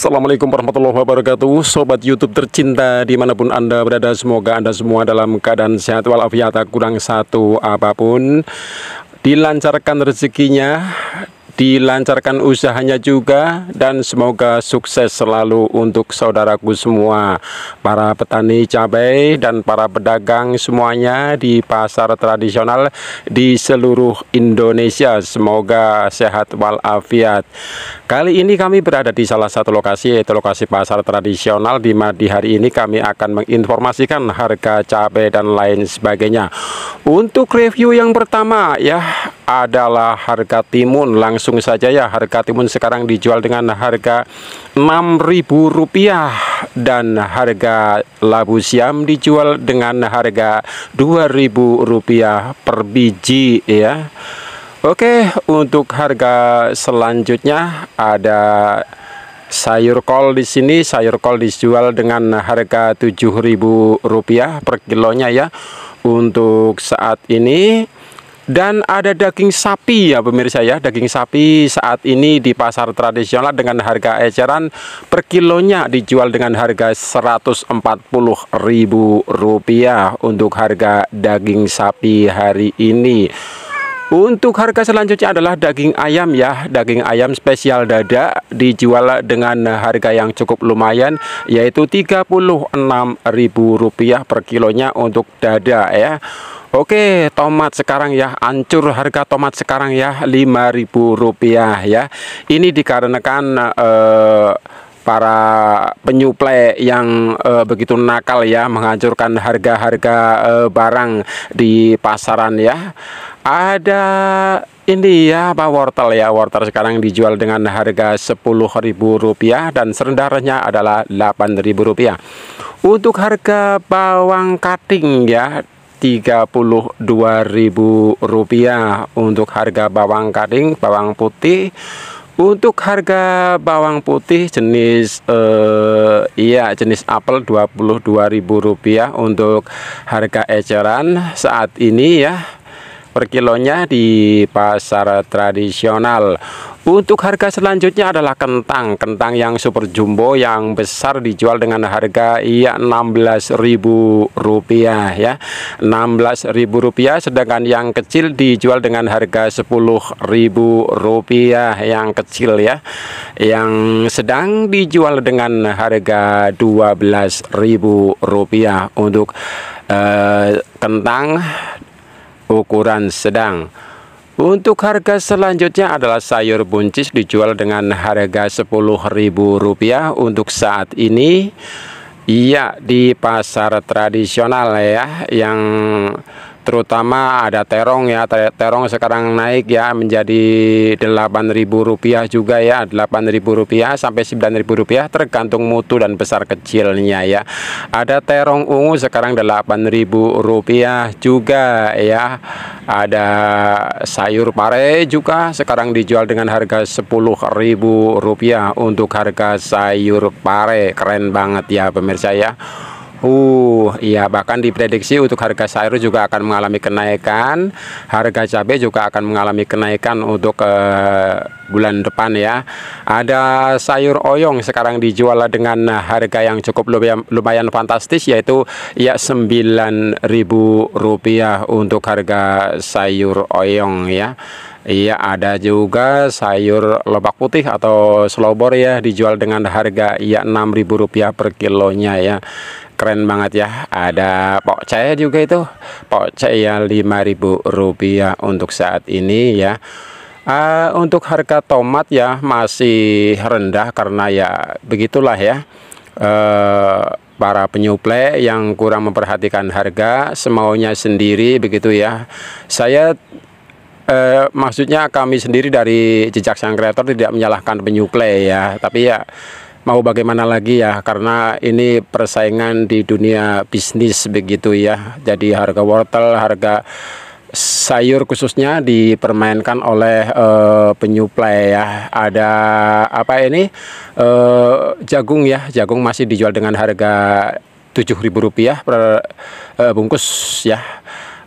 Assalamualaikum warahmatullahi wabarakatuh Sobat Youtube tercinta dimanapun Anda berada Semoga Anda semua dalam keadaan sehat walafiat kurang satu apapun Dilancarkan rezekinya dilancarkan usahanya juga dan semoga sukses selalu untuk saudaraku semua para petani cabai dan para pedagang semuanya di pasar tradisional di seluruh Indonesia semoga sehat walafiat kali ini kami berada di salah satu lokasi yaitu lokasi pasar tradisional di Madi hari ini kami akan menginformasikan harga cabai dan lain sebagainya untuk review yang pertama ya adalah harga timun langsung saja ya harga timun sekarang dijual dengan harga Rp6.000 dan harga labu siam dijual dengan harga Rp2.000 per biji ya Oke untuk harga selanjutnya ada sayur kol di sini sayur kol dijual dengan harga Rp7.000 per kilonya ya untuk saat ini dan ada daging sapi ya pemirsa ya daging sapi saat ini di pasar tradisional dengan harga eceran per kilonya dijual dengan harga Rp140.000 untuk harga daging sapi hari ini untuk harga selanjutnya adalah daging ayam ya Daging ayam spesial dada dijual dengan harga yang cukup lumayan Yaitu Rp36.000 per kilonya untuk dada ya Oke tomat sekarang ya ancur harga tomat sekarang ya Rp5.000 ya ini dikarenakan eh, para penyuplai yang eh, begitu nakal ya menghancurkan harga-harga eh, barang di pasaran ya ada ini ya Pak wortel ya wortel sekarang dijual dengan harga Rp10.000 dan serendarnya adalah Rp8.000 untuk harga bawang cutting ya Rp32.000 untuk harga bawang kering, bawang putih. Untuk harga bawang putih jenis eh iya jenis apel Rp22.000 untuk harga eceran saat ini ya per kilonya di pasar tradisional. Untuk harga selanjutnya adalah kentang, kentang yang super jumbo yang besar dijual dengan harga ya Rp16.000 ya. Rp16.000 sedangkan yang kecil dijual dengan harga Rp10.000 yang kecil ya. Yang sedang dijual dengan harga Rp12.000 untuk eh, kentang ukuran sedang. Untuk harga selanjutnya adalah sayur buncis dijual dengan harga Rp10.000 untuk saat ini. Iya, di pasar tradisional ya yang terutama ada terong ya terong sekarang naik ya menjadi delapan ribu rupiah juga ya delapan ribu rupiah sampai sembilan ribu rupiah tergantung mutu dan besar kecilnya ya ada terong ungu sekarang delapan ribu rupiah juga ya ada sayur pare juga sekarang dijual dengan harga sepuluh ribu rupiah untuk harga sayur pare keren banget ya pemirsa ya Uh, iya bahkan diprediksi untuk harga sayur juga akan mengalami kenaikan, harga cabai juga akan mengalami kenaikan untuk uh, bulan depan ya. Ada sayur oyong sekarang dijual dengan harga yang cukup lumayan, lumayan fantastis yaitu ya Rp9.000 untuk harga sayur oyong ya. Iya ada juga sayur lobak putih atau selobor ya dijual dengan harga ya Rp6.000 per kilonya ya keren banget ya ada pokcaya juga itu ya 5000 rupiah untuk saat ini ya uh, untuk harga tomat ya masih rendah karena ya begitulah ya uh, para penyuplai yang kurang memperhatikan harga semaunya sendiri begitu ya saya E, maksudnya kami sendiri dari jejak sang kreator tidak menyalahkan penyuplai ya tapi ya mau bagaimana lagi ya karena ini persaingan di dunia bisnis begitu ya jadi harga wortel harga sayur khususnya dipermainkan oleh uh, eh, penyuplai ya ada apa ini uh, jagung ya jagung masih dijual dengan harga 7000 rupiah per uh, bungkus ya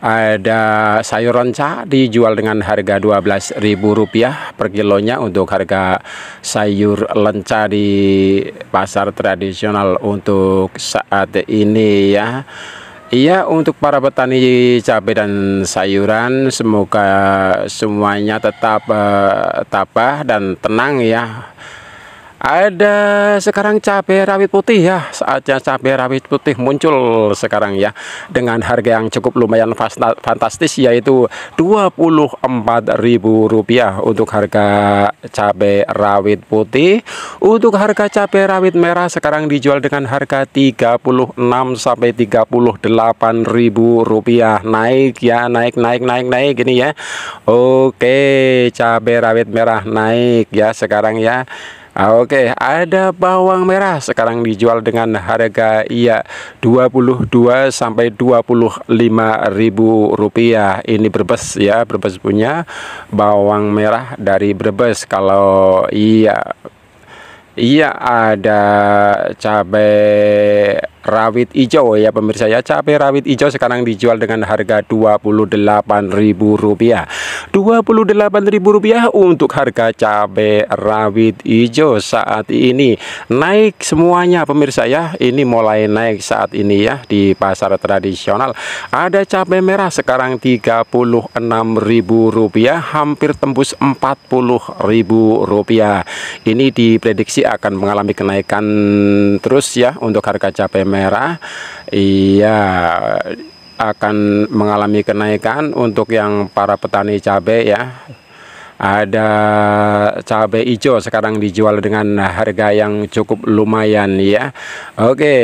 ada sayur ronca dijual dengan harga Rp12.000 per kilonya untuk harga sayur lenca di pasar tradisional untuk saat ini ya Iya untuk para petani cabai dan sayuran semoga semuanya tetap uh, tabah dan tenang ya ada sekarang cabai rawit putih ya saatnya cabai rawit putih muncul sekarang ya dengan harga yang cukup lumayan fantastis yaitu Rp24.000 untuk harga cabai rawit putih untuk harga cabai rawit merah sekarang dijual dengan harga 36 sampai rp ribu rupiah naik ya naik naik naik naik gini ya Oke cabai rawit merah naik ya sekarang ya Ah, oke, ada bawang merah sekarang dijual dengan harga iya 22 sampai 25 ribu rupiah. Ini Brebes ya, Brebes punya bawang merah dari Brebes. Kalau iya Iya ada cabai rawit hijau ya pemirsa ya cabai rawit hijau sekarang dijual dengan harga Rp28.000 Rp28.000 untuk harga cabai rawit hijau saat ini naik semuanya pemirsa ya ini mulai naik saat ini ya di pasar tradisional ada cabai merah sekarang Rp36.000 hampir tembus Rp40.000 ini diprediksi akan mengalami kenaikan terus ya untuk harga cabai merah merah iya akan mengalami kenaikan untuk yang para petani cabai ya ada cabai hijau sekarang dijual dengan harga yang cukup lumayan ya oke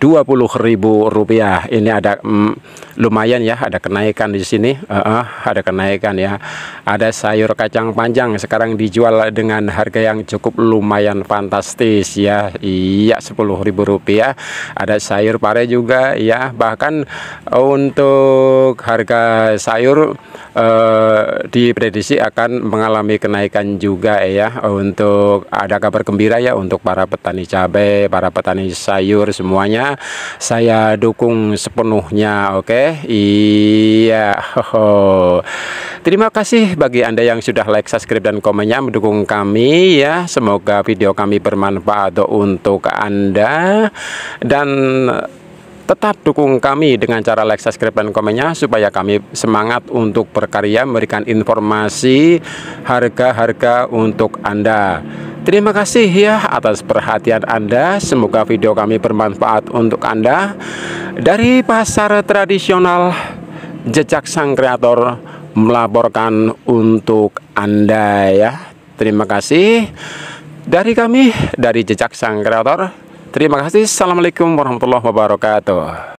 puluh ribu rupiah Ini ada mm, lumayan ya, ada kenaikan di sini. Uh, uh, ada kenaikan ya. Ada sayur kacang panjang sekarang dijual dengan harga yang cukup lumayan fantastis ya. Iya, sepuluh ribu rupiah Ada sayur pare juga ya. Bahkan untuk harga sayur Uh, diprediksi akan mengalami kenaikan juga ya untuk ada kabar gembira ya untuk para petani cabai, para petani sayur semuanya saya dukung sepenuhnya oke okay? iya terima kasih bagi anda yang sudah like subscribe dan komennya mendukung kami ya semoga video kami bermanfaat untuk anda dan Tetap dukung kami dengan cara like, subscribe, dan komennya supaya kami semangat untuk berkarya memberikan informasi harga-harga untuk Anda. Terima kasih ya atas perhatian Anda. Semoga video kami bermanfaat untuk Anda. Dari pasar tradisional, jejak sang kreator melaporkan untuk Anda ya. Terima kasih dari kami dari jejak sang kreator. Terima kasih. Assalamualaikum warahmatullahi wabarakatuh.